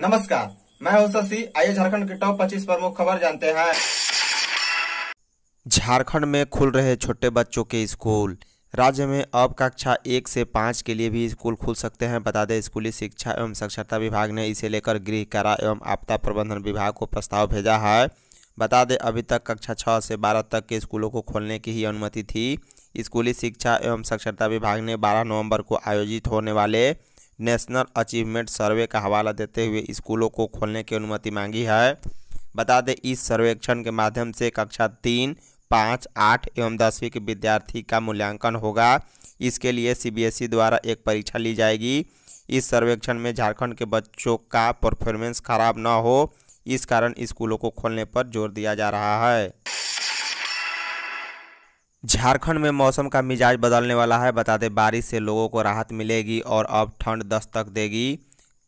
नमस्कार मैं हूं शशि आइए झारखंड के टॉप 25 प्रमुख खबर जानते हैं झारखंड में खुल रहे छोटे बच्चों के स्कूल राज्य में अब कक्षा एक से पाँच के लिए भी स्कूल खुल सकते हैं बता दें स्कूली शिक्षा एवं साक्षरता विभाग ने इसे लेकर गृह कारा एवं आपदा प्रबंधन विभाग को प्रस्ताव भेजा है बता दें अभी तक कक्षा छः से बारह तक के स्कूलों को खोलने की ही अनुमति थी स्कूली शिक्षा एवं साक्षरता विभाग ने बारह नवम्बर को आयोजित होने वाले नेशनल अचीवमेंट सर्वे का हवाला देते हुए स्कूलों को खोलने की अनुमति मांगी है बता दें इस सर्वेक्षण के माध्यम से कक्षा तीन पाँच आठ एवं दसवीं के विद्यार्थी का मूल्यांकन होगा इसके लिए सीबीएसई द्वारा एक परीक्षा ली जाएगी इस सर्वेक्षण में झारखंड के बच्चों का परफॉर्मेंस खराब न हो इस कारण स्कूलों को खोलने पर जोर दिया जा रहा है झारखंड में मौसम का मिजाज बदलने वाला है बता दें बारिश से लोगों को राहत मिलेगी और अब ठंड दस्तक देगी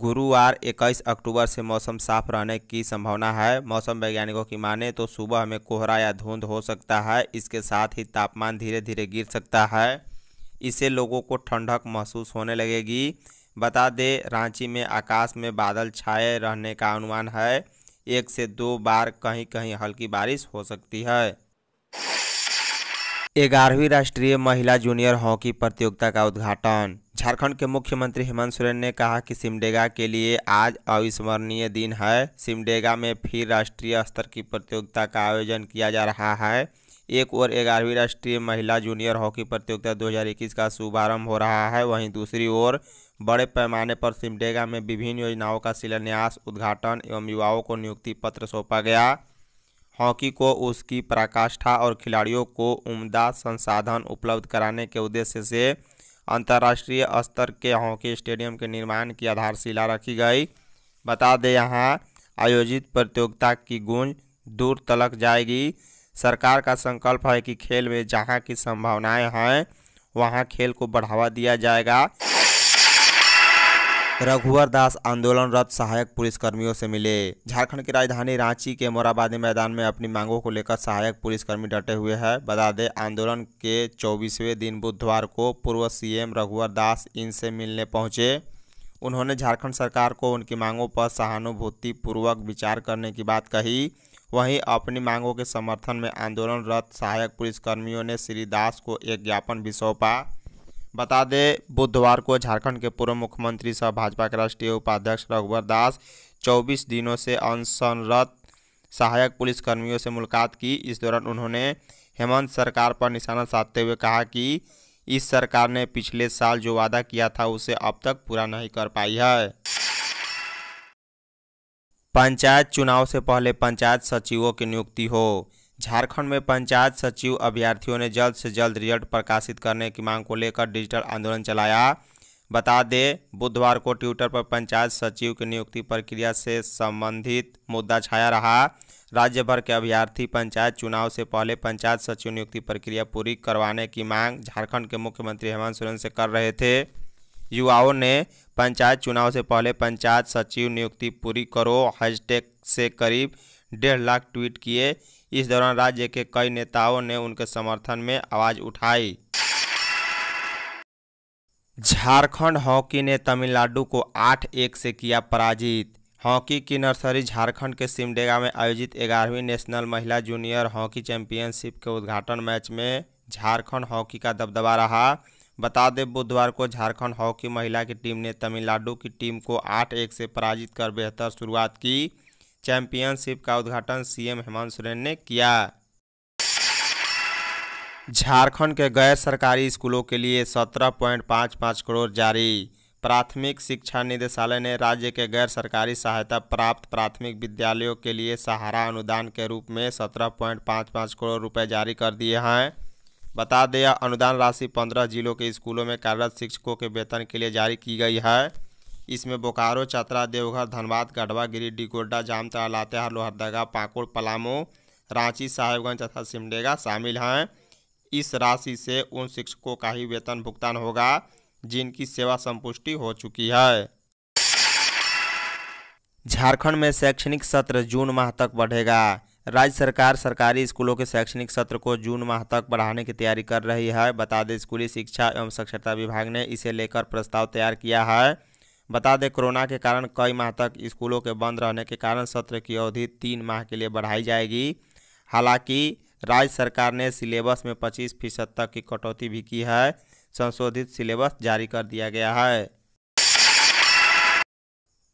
गुरुवार 21 अक्टूबर से मौसम साफ रहने की संभावना है मौसम वैज्ञानिकों की माने तो सुबह में कोहरा या धुंध हो सकता है इसके साथ ही तापमान धीरे धीरे गिर सकता है इससे लोगों को ठंडक महसूस होने लगेगी बता दें रांची में आकाश में बादल छाए रहने का अनुमान है एक से दो बार कहीं कहीं हल्की बारिश हो सकती है ग्यारहवीं राष्ट्रीय महिला जूनियर हॉकी प्रतियोगिता का उद्घाटन झारखंड के मुख्यमंत्री हेमंत सोरेन ने कहा कि सिमडेगा के लिए आज अविस्मरणीय दिन है सिमडेगा में फिर राष्ट्रीय स्तर की प्रतियोगिता का आयोजन किया जा रहा है एक ओर ग्यारहवीं राष्ट्रीय महिला जूनियर हॉकी प्रतियोगिता 2021 का शुभारंभ हो रहा है वहीं दूसरी ओर बड़े पैमाने पर सिमडेगा में विभिन्न योजनाओं का शिलान्यास उद्घाटन एवं युवाओं को नियुक्ति पत्र सौंपा गया हॉकी को उसकी पराकाष्ठा और खिलाड़ियों को उम्दा संसाधन उपलब्ध कराने के उद्देश्य से अंतर्राष्ट्रीय स्तर के हॉकी स्टेडियम के निर्माण की आधारशिला रखी गई बता दें यहाँ आयोजित प्रतियोगिता की गूंज दूर तलक जाएगी सरकार का संकल्प है कि खेल में जहाँ की संभावनाएं हैं वहाँ खेल को बढ़ावा दिया जाएगा रघुवर दास आंदोलनरत सहायक पुलिसकर्मियों से मिले झारखंड की राजधानी रांची के मोराबादी मैदान में अपनी मांगों को लेकर सहायक पुलिसकर्मी डटे हुए हैं बता दें आंदोलन के 24वें दिन बुधवार को पूर्व सीएम रघुवर दास इनसे मिलने पहुंचे उन्होंने झारखंड सरकार को उनकी मांगों पर सहानुभूतिपूर्वक विचार करने की बात कही वहीं अपनी मांगों के समर्थन में आंदोलनरत सहायक पुलिसकर्मियों ने श्री दास को एक ज्ञापन भी सौंपा बता दें बुधवार को झारखंड के पूर्व मुख्यमंत्री सह भाजपा के राष्ट्रीय उपाध्यक्ष रघुवर दास चौबीस दिनों से अनशनरत सहायक पुलिस कर्मियों से मुलाकात की इस दौरान उन्होंने हेमंत सरकार पर निशाना साधते हुए कहा कि इस सरकार ने पिछले साल जो वादा किया था उसे अब तक पूरा नहीं कर पाई है पंचायत चुनाव से पहले पंचायत सचिवों की नियुक्ति हो झारखंड में पंचायत सचिव अभ्यर्थियों ने जल्द से जल्द रिजल्ट प्रकाशित करने की मांग को लेकर डिजिटल आंदोलन चलाया बता दें बुधवार को ट्विटर पर पंचायत सचिव की नियुक्ति प्रक्रिया से संबंधित मुद्दा छाया रहा राज्य भर के अभ्यर्थी पंचायत चुनाव से पहले पंचायत सचिव नियुक्ति प्रक्रिया पूरी करवाने की मांग झारखंड के मुख्यमंत्री हेमंत सोरेन से कर रहे थे युवाओं ने पंचायत चुनाव से पहले पंचायत सचिव नियुक्ति पूरी करो हैशटैग से करीब डेढ़ लाख ट्वीट किए इस दौरान राज्य के कई नेताओं ने उनके समर्थन में आवाज उठाई झारखंड हॉकी ने तमिलनाडु को आठ एक से किया पराजित हॉकी की नर्सरी झारखंड के सिमडेगा में आयोजित ग्यारहवीं नेशनल महिला जूनियर हॉकी चैंपियनशिप के उद्घाटन मैच में झारखंड हॉकी का दबदबा रहा बता दें बुधवार को झारखंड हॉकी महिला की टीम ने तमिलनाडु की टीम को आठ एक से पराजित कर बेहतर शुरुआत की चैंपियनशिप का उद्घाटन सीएम हेमंत सोरेन ने किया झारखंड के गैर सरकारी स्कूलों के लिए सत्रह पॉइंट पाँच पाँच करोड़ जारी प्राथमिक शिक्षा निदेशालय ने राज्य के गैर सरकारी सहायता प्राप्त प्राथमिक विद्यालयों के लिए सहारा अनुदान के रूप में सत्रह पॉइंट पाँच पाँच करोड़ रुपए जारी कर दिए हैं बता दें अनुदान राशि पंद्रह जिलों के स्कूलों में कार्यरत शिक्षकों के वेतन के लिए जारी की गई है इसमें बोकारो चतरा देवघर धनबाद गढ़वा गिरिडीह गोड्डा जामतरा लातेहार लोहरदगा पाकुड़ पलामू रांची साहेबगंज तथा सिमडेगा शामिल हैं इस राशि से उन शिक्षकों का ही वेतन भुगतान होगा जिनकी सेवा संपुष्टि हो चुकी है झारखंड में शैक्षणिक सत्र जून माह तक बढ़ेगा राज्य सरकार सरकारी स्कूलों के शैक्षणिक सत्र को जून माह तक बढ़ाने की तैयारी कर रही है बता दें स्कूली शिक्षा एवं साक्षरता विभाग ने इसे लेकर प्रस्ताव तैयार किया है बता दें कोरोना के कारण कई माह तक स्कूलों के बंद रहने के कारण सत्र की अवधि तीन माह के लिए बढ़ाई जाएगी हालांकि राज्य सरकार ने सिलेबस में पच्चीस फीसद तक की कटौती भी की है संशोधित सिलेबस जारी कर दिया गया है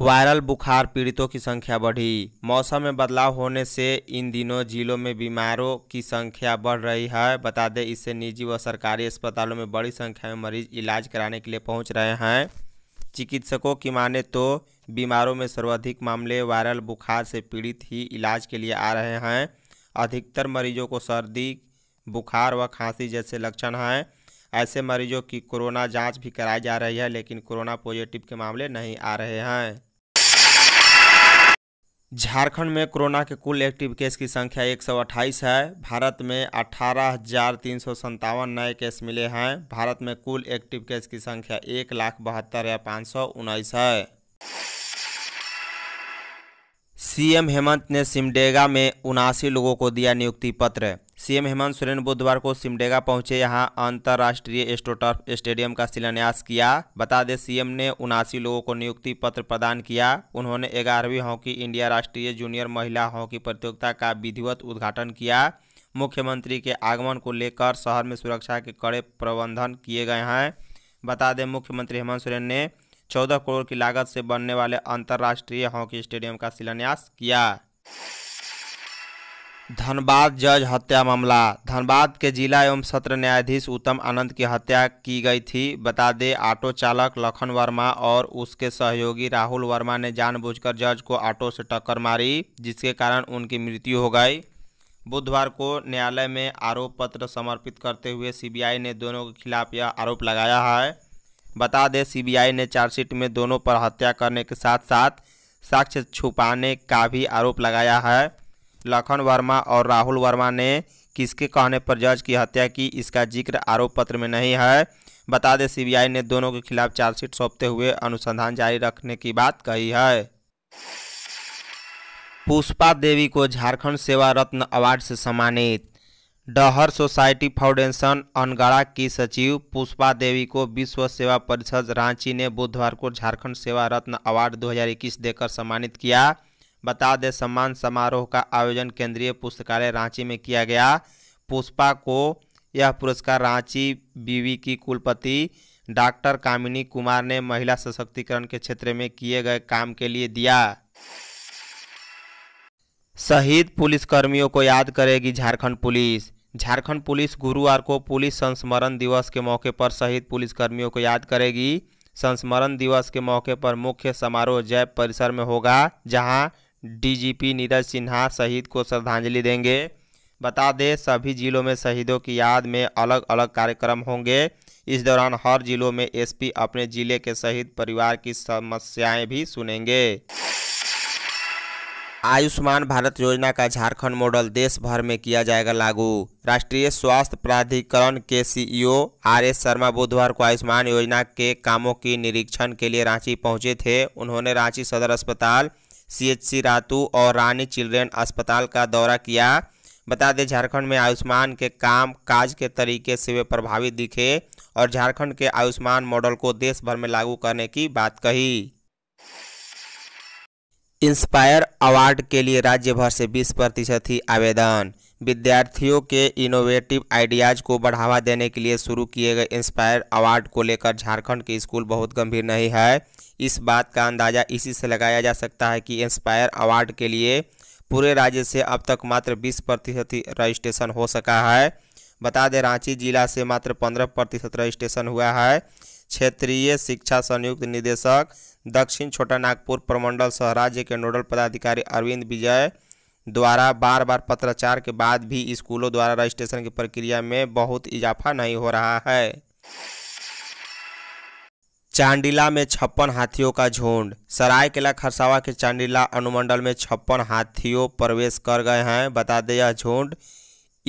वायरल बुखार पीड़ितों की संख्या बढ़ी मौसम में बदलाव होने से इन दिनों जिलों में बीमारों की संख्या बढ़ रही है बता दें इससे निजी व सरकारी अस्पतालों में बड़ी संख्या में मरीज इलाज कराने के लिए पहुंच रहे हैं चिकित्सकों की माने तो बीमारों में सर्वाधिक मामले वायरल बुखार से पीड़ित ही इलाज के लिए आ रहे हैं अधिकतर मरीजों को सर्दी बुखार व खांसी जैसे लक्षण हैं ऐसे मरीजों की कोरोना जांच भी कराई जा रही है लेकिन कोरोना पॉजिटिव के मामले नहीं आ रहे हैं झारखंड में कोरोना के कुल एक्टिव केस की संख्या 128 है भारत में अठारह हजार तीन सौ संतावन नए केस मिले हैं भारत में कुल एक्टिव केस की संख्या एक लाख बहत्तर या पाँच सौ उन्नीस है सीएम हेमंत ने सिमडेगा में उनासी लोगों को दिया नियुक्ति पत्र सीएम हेमंत सोरेन बुधवार को सिमडेगा पहुंचे यहां अंतर्राष्ट्रीय एस्टोटर्फ स्टेडियम का शिलान्यास किया बता दें सीएम ने उनासी लोगों को नियुक्ति पत्र प्रदान किया उन्होंने ग्यारहवीं हॉकी इंडिया राष्ट्रीय जूनियर महिला हॉकी प्रतियोगिता का विधिवत उद्घाटन किया मुख्यमंत्री के आगमन को लेकर शहर में सुरक्षा के कड़े प्रबंधन किए गए हैं बता दें मुख्यमंत्री हेमंत सोरेन ने चौदह करोड़ की लागत से बनने वाले अंतर्राष्ट्रीय हॉकी स्टेडियम का शिलान्यास किया धनबाद जज हत्या मामला धनबाद के जिला एवं सत्र न्यायाधीश उत्तम आनंद की हत्या की गई थी बता दें ऑटो चालक लखन वर्मा और उसके सहयोगी राहुल वर्मा ने जानबूझकर जज को ऑटो से टक्कर मारी जिसके कारण उनकी मृत्यु हो गई बुधवार को न्यायालय में आरोप पत्र समर्पित करते हुए सीबीआई ने दोनों के खिलाफ यह आरोप लगाया है बता दें सीबीआई ने चार्जशीट में दोनों पर हत्या करने के साथ साथ साक्ष्य छुपाने का भी आरोप लगाया है लखन वर्मा और राहुल वर्मा ने किसके कहने पर जज की हत्या की इसका जिक्र आरोप पत्र में नहीं है बता दें सीबीआई ने दोनों के खिलाफ चार्जशीट सौंपते हुए अनुसंधान जारी रखने की बात कही है पुष्पा देवी को झारखंड सेवा रत्न अवार्ड से सम्मानित डहर सोसाइटी फाउंडेशन अनगाड़ा की सचिव पुष्पा देवी को विश्व सेवा परिषद रांची ने बुधवार को झारखंड सेवा रत्न अवार्ड 2021 देकर सम्मानित किया बता दें सम्मान समारोह का आयोजन केंद्रीय पुस्तकालय रांची में किया गया पुष्पा को यह पुरस्कार रांची बीवी की कुलपति डॉक्टर कामिनी कुमार ने महिला सशक्तिकरण के क्षेत्र में किए गए काम के लिए दिया शहीद पुलिसकर्मियों को याद करेगी झारखंड पुलिस झारखंड पुलिस गुरुवार को पुलिस संस्मरण दिवस के मौके पर शहीद पुलिसकर्मियों को याद करेगी संस्मरण दिवस के मौके पर मुख्य समारोह जैव परिसर में होगा जहां डीजीपी नीरज सिन्हा शहीद को श्रद्धांजलि देंगे बता दें सभी जिलों में शहीदों की याद में अलग अलग कार्यक्रम होंगे इस दौरान हर जिलों में एसपी अपने जिले के शहीद परिवार की समस्याएं भी सुनेंगे आयुष्मान भारत योजना का झारखंड मॉडल देश भर में किया जाएगा लागू राष्ट्रीय स्वास्थ्य प्राधिकरण के सीईओ आर एस शर्मा बुधवार को आयुष्मान योजना के कामों की निरीक्षण के लिए रांची पहुंचे थे उन्होंने रांची सदर अस्पताल सीएचसी रातू और रानी चिल्ड्रेन अस्पताल का दौरा किया बता दें झारखंड में आयुष्मान के काम काज के तरीके से वे प्रभावित दिखे और झारखंड के आयुष्मान मॉडल को देश भर में लागू करने की बात कही इंस्पायर अवार्ड के लिए राज्य भर से 20 प्रतिशत ही आवेदन विद्यार्थियों के इनोवेटिव आइडियाज़ को बढ़ावा देने के लिए शुरू किए गए इंस्पायर अवार्ड को लेकर झारखंड के स्कूल बहुत गंभीर नहीं है इस बात का अंदाज़ा इसी से लगाया जा सकता है कि इंस्पायर अवार्ड के लिए पूरे राज्य से अब तक मात्र बीस प्रतिशत ही रजिस्ट्रेशन हो सका है बता दें रांची जिला से मात्र पंद्रह प्रतिशत रजिस्ट्रेशन हुआ है क्षेत्रीय शिक्षा संयुक्त निदेशक दक्षिण छोटा नागपुर प्रमंडल सह राज्य के नोडल पदाधिकारी अरविंद विजय द्वारा बार बार पत्राचार के बाद भी स्कूलों द्वारा रजिस्ट्रेशन की प्रक्रिया में बहुत इजाफा नहीं हो रहा है चांडिला में छप्पन हाथियों का झुंड सरायकेला खरसावा के चांडिला अनुमंडल में छप्पन हाथियों प्रवेश कर गए हैं बता दें यह झुंड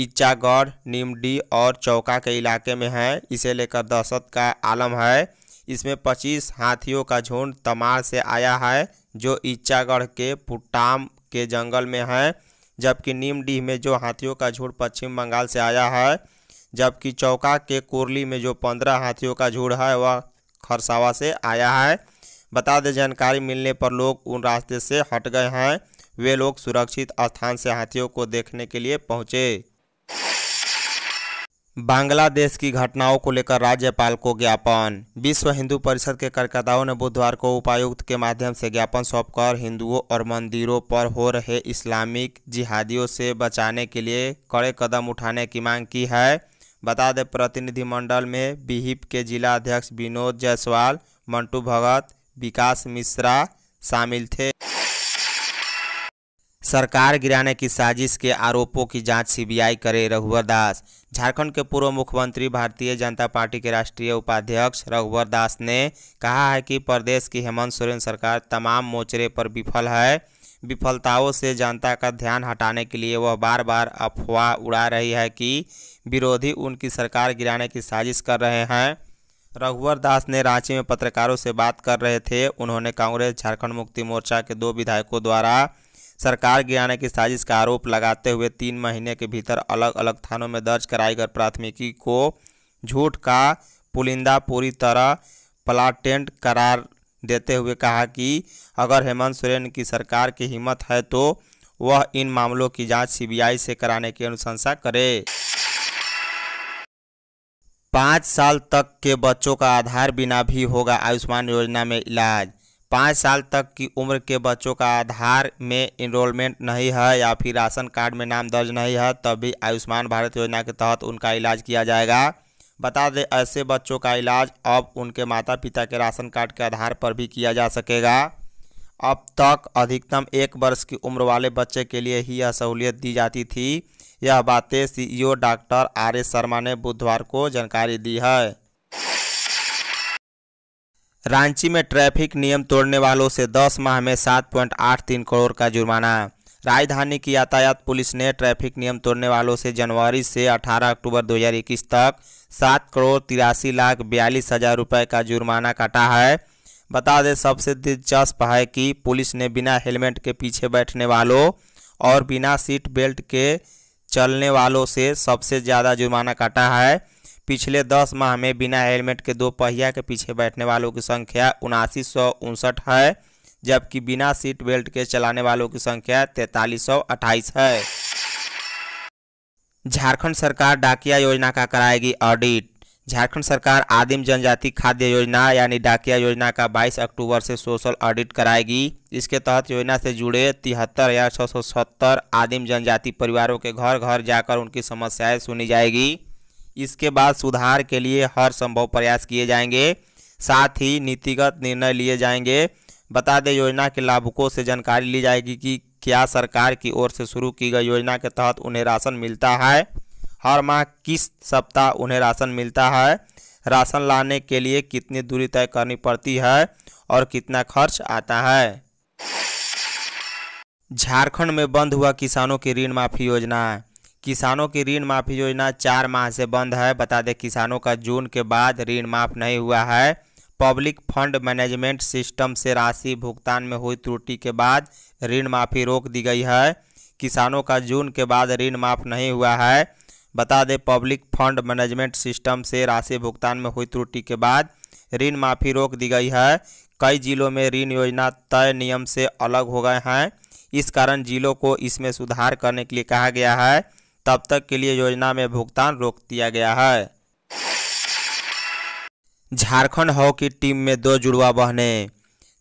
इचागढ़ निमडी और चौका के इलाके में है इसे लेकर दहशत का आलम है इसमें 25 हाथियों का झुंड तमार से आया है जो इचागढ़ के पुट्टाम के जंगल में है जबकि निमडी में जो हाथियों का झुंड पश्चिम बंगाल से आया है जबकि चौका के कुरली में जो पंद्रह हाथियों का झुंड है वह खरसावा से आया है बता दें जानकारी मिलने पर लोग उन रास्ते से हट गए हैं वे लोग सुरक्षित स्थान से हाथियों को देखने के लिए पहुँचे बांग्लादेश की घटनाओं को लेकर राज्यपाल को ज्ञापन विश्व हिंदू परिषद के कार्यकर्ताओं ने बुधवार को उपायुक्त के माध्यम से ज्ञापन सौंपकर हिंदुओं और मंदिरों पर हो रहे इस्लामिक जिहादियों से बचाने के लिए कड़े कदम उठाने की मांग की है बता दें प्रतिनिधिमंडल में बिहिप के जिला अध्यक्ष विनोद जायसवाल मंटू भगत विकास मिश्रा शामिल थे सरकार गिराने की साजिश के आरोपों की जांच सीबीआई करे रघुवर दास झारखंड के पूर्व मुख्यमंत्री भारतीय जनता पार्टी के राष्ट्रीय उपाध्यक्ष रघुवर दास ने कहा है कि प्रदेश की हेमंत सोरेन सरकार तमाम मोर्चे पर विफल है विफलताओं से जनता का ध्यान हटाने के लिए वह बार बार अफवाह उड़ा रही है कि विरोधी उनकी सरकार गिराने की साजिश कर रहे हैं रघुवर दास ने रांची में पत्रकारों से बात कर रहे थे उन्होंने कांग्रेस झारखंड मुक्ति मोर्चा के दो विधायकों द्वारा सरकार गिराने की साजिश का आरोप लगाते हुए तीन महीने के भीतर अलग अलग थानों में दर्ज कराई गई प्राथमिकी को झूठ का पुलिंदा पूरी तरह प्लाटेंट करार देते हुए कहा कि अगर हेमंत सोरेन की सरकार की हिम्मत है तो वह इन मामलों की जांच सीबीआई से कराने की अनुशंसा करे पाँच साल तक के बच्चों का आधार बिना भी होगा आयुष्मान योजना में इलाज पाँच साल तक की उम्र के बच्चों का आधार में इनरोलमेंट नहीं है या फिर राशन कार्ड में नाम दर्ज नहीं है तब भी आयुष्मान भारत योजना के तहत उनका इलाज किया जाएगा बता दें ऐसे बच्चों का इलाज अब उनके माता पिता के राशन कार्ड के आधार पर भी किया जा सकेगा अब तक अधिकतम एक वर्ष की उम्र वाले बच्चे के लिए ही यह सहूलियत दी जाती थी यह बातें CEO doctor R S Sharma ने बुधवार को जानकारी दी है रांची में ट्रैफिक नियम तोड़ने वालों से 10 माह में 7.83 करोड़ का जुर्माना राजधानी की यातायात पुलिस ने ट्रैफिक नियम तोड़ने वालों से जनवरी से 18 अक्टूबर 2021 तक सात करोड़ तिरासी लाख बयालीस हज़ार रुपये का जुर्माना काटा है बता दें सबसे दिलचस्प है कि पुलिस ने बिना हेलमेट के पीछे बैठने वालों और बिना सीट बेल्ट के चलने वालों से सबसे ज़्यादा जुर्माना काटा है पिछले दस माह में बिना हेलमेट के दो पहिया के पीछे बैठने वालों की संख्या उनासी सौ उनसठ है जबकि बिना सीट बेल्ट के चलाने वालों की संख्या तैंतालीस सौ है झारखंड सरकार डाकिया योजना का कराएगी ऑडिट झारखंड सरकार आदिम जनजाति खाद्य योजना यानी डाकिया योजना का 22 अक्टूबर से सोशल ऑडिट कराएगी इसके तहत योजना से जुड़े तिहत्तर हज़ार छः सौ सत्तर आदिम जनजाति परिवारों के घर घर जाकर उनकी समस्याएं सुनी जाएगी इसके बाद सुधार के लिए हर संभव प्रयास किए जाएंगे साथ ही नीतिगत निर्णय लिए जाएंगे बता दें योजना के लाभुकों से जानकारी ली जाएगी कि क्या सरकार की ओर से शुरू की गई योजना के तहत उन्हें राशन मिलता है हर माह किस सप्ताह उन्हें राशन मिलता है राशन लाने के लिए कितनी दूरी तय करनी पड़ती है और कितना खर्च आता है झारखंड में बंद हुआ किसानों की ऋण माफी योजना किसानों की ऋण माफ़ी योजना चार माह से बंद है बता दें किसानों का जून के बाद ऋण माफ़ नहीं हुआ है पब्लिक फंड मैनेजमेंट सिस्टम से राशि भुगतान में हुई त्रुटि के बाद ऋण माफ़ी रोक दी गई है किसानों का जून के बाद ऋण माफ़ नहीं हुआ है बता दें पब्लिक फंड मैनेजमेंट सिस्टम से राशि भुगतान में हुई त्रुटि के बाद ऋण माफ़ी रोक दी गई है कई जिलों में ऋण योजना तय नियम से अलग हो गए हैं इस कारण जिलों को इसमें सुधार करने के लिए कहा गया है तब तक के लिए योजना में भुगतान रोक दिया गया है झारखंड हॉकी टीम में दो जुड़वा बहनें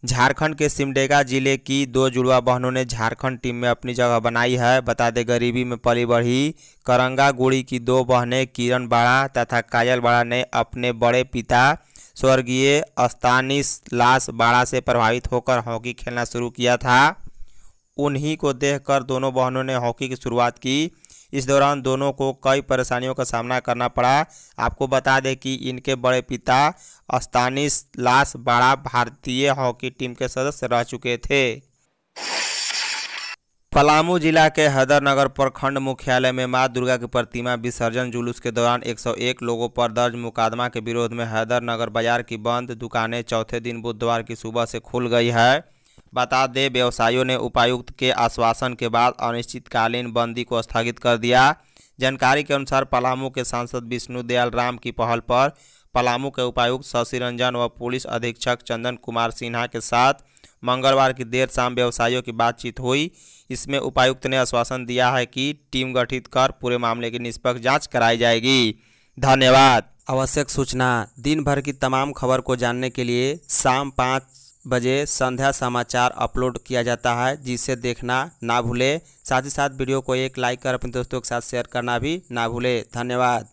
झारखंड के सिमडेगा जिले की दो जुड़वा बहनों ने झारखंड टीम में अपनी जगह बनाई है बता दें गरीबी में पली बढ़ी करंगा गुड़ी की दो बहनें किरण बाड़ा तथा काजल बाड़ा ने अपने बड़े पिता स्वर्गीय अस्तानिस लाश बाड़ा से प्रभावित होकर हॉकी खेलना शुरू किया था उन्हीं को देखकर दोनों बहनों ने हॉकी की शुरुआत की इस दौरान दोनों को कई परेशानियों का सामना करना पड़ा आपको बता दें कि इनके बड़े पिता अस्तानिस लाश बाड़ा भारतीय हॉकी टीम के सदस्य रह चुके थे पलामू जिला के हैदरनगर प्रखंड मुख्यालय में मां दुर्गा की प्रतिमा विसर्जन जुलूस के दौरान 101 लोगों पर दर्ज मुकदमा के विरोध में हैदरनगर बाजार की बंद दुकानें चौथे दिन बुधवार की सुबह से खुल गई है बता दें व्यवसायियों ने उपायुक्त के आश्वासन के बाद अनिश्चितकालीन बंदी को स्थगित कर दिया जानकारी के अनुसार पलामू के सांसद विष्णु दयाल राम की पहल पर पलामू के उपायुक्त शशि रंजन व पुलिस अधीक्षक चंदन कुमार सिन्हा के साथ मंगलवार की देर शाम व्यवसायियों की बातचीत हुई इसमें उपायुक्त ने आश्वासन दिया है कि टीम गठित कर पूरे मामले की निष्पक्ष जांच कराई जाएगी धन्यवाद आवश्यक सूचना दिन भर की तमाम खबर को जानने के लिए शाम पाँच बजे संध्या समाचार अपलोड किया जाता है जिसे देखना ना भूले साथ ही साथ वीडियो को एक लाइक कर अपने दोस्तों के साथ शेयर करना भी ना भूले धन्यवाद